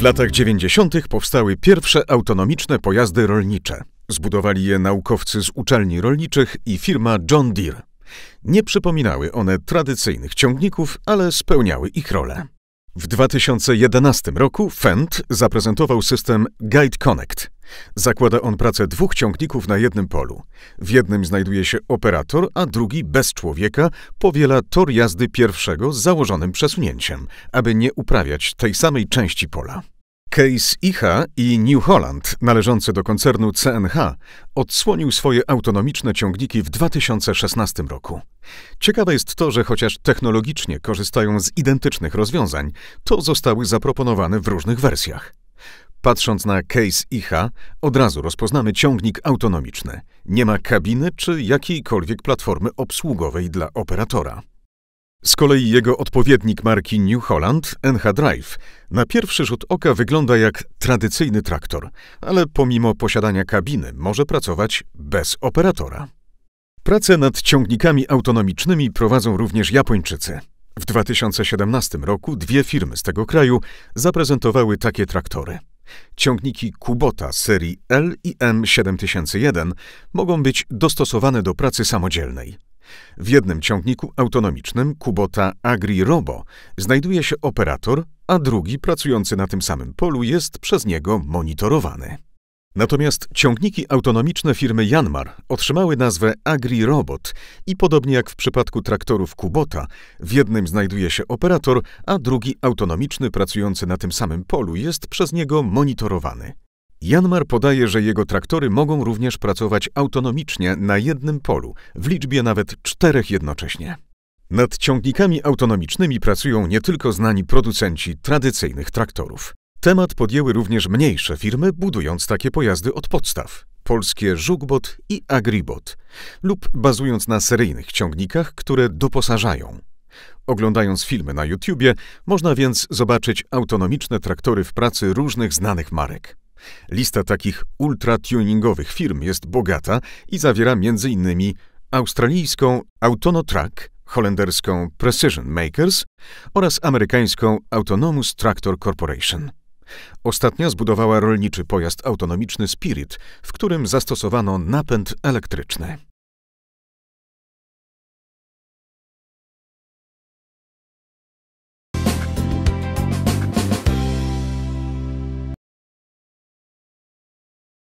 W latach 90. powstały pierwsze autonomiczne pojazdy rolnicze. Zbudowali je naukowcy z uczelni rolniczych i firma John Deere. Nie przypominały one tradycyjnych ciągników, ale spełniały ich rolę. W 2011 roku Fendt zaprezentował system Guide Connect, Zakłada on pracę dwóch ciągników na jednym polu. W jednym znajduje się operator, a drugi bez człowieka powiela tor jazdy pierwszego z założonym przesunięciem, aby nie uprawiać tej samej części pola. Case IHA i New Holland, należące do koncernu CNH, odsłonił swoje autonomiczne ciągniki w 2016 roku. Ciekawe jest to, że chociaż technologicznie korzystają z identycznych rozwiązań, to zostały zaproponowane w różnych wersjach. Patrząc na case IH, od razu rozpoznamy ciągnik autonomiczny. Nie ma kabiny czy jakiejkolwiek platformy obsługowej dla operatora. Z kolei jego odpowiednik marki New Holland, NH Drive, na pierwszy rzut oka wygląda jak tradycyjny traktor, ale pomimo posiadania kabiny może pracować bez operatora. Prace nad ciągnikami autonomicznymi prowadzą również Japończycy. W 2017 roku dwie firmy z tego kraju zaprezentowały takie traktory. Ciągniki Kubota serii L i M7001 mogą być dostosowane do pracy samodzielnej. W jednym ciągniku autonomicznym Kubota Agri Robo znajduje się operator, a drugi pracujący na tym samym polu jest przez niego monitorowany. Natomiast ciągniki autonomiczne firmy Janmar otrzymały nazwę AgriRobot i podobnie jak w przypadku traktorów Kubota, w jednym znajduje się operator, a drugi autonomiczny pracujący na tym samym polu jest przez niego monitorowany. Janmar podaje, że jego traktory mogą również pracować autonomicznie na jednym polu, w liczbie nawet czterech jednocześnie. Nad ciągnikami autonomicznymi pracują nie tylko znani producenci tradycyjnych traktorów. Temat podjęły również mniejsze firmy, budując takie pojazdy od podstaw polskie Żugbot i Agribot lub bazując na seryjnych ciągnikach, które doposażają. Oglądając filmy na YouTubie, można więc zobaczyć autonomiczne traktory w pracy różnych znanych marek. Lista takich ultra-tuningowych firm jest bogata i zawiera m.in. australijską Autonotrack, holenderską Precision Makers oraz amerykańską Autonomous Tractor Corporation. Ostatnia zbudowała rolniczy pojazd autonomiczny Spirit, w którym zastosowano napęd elektryczny.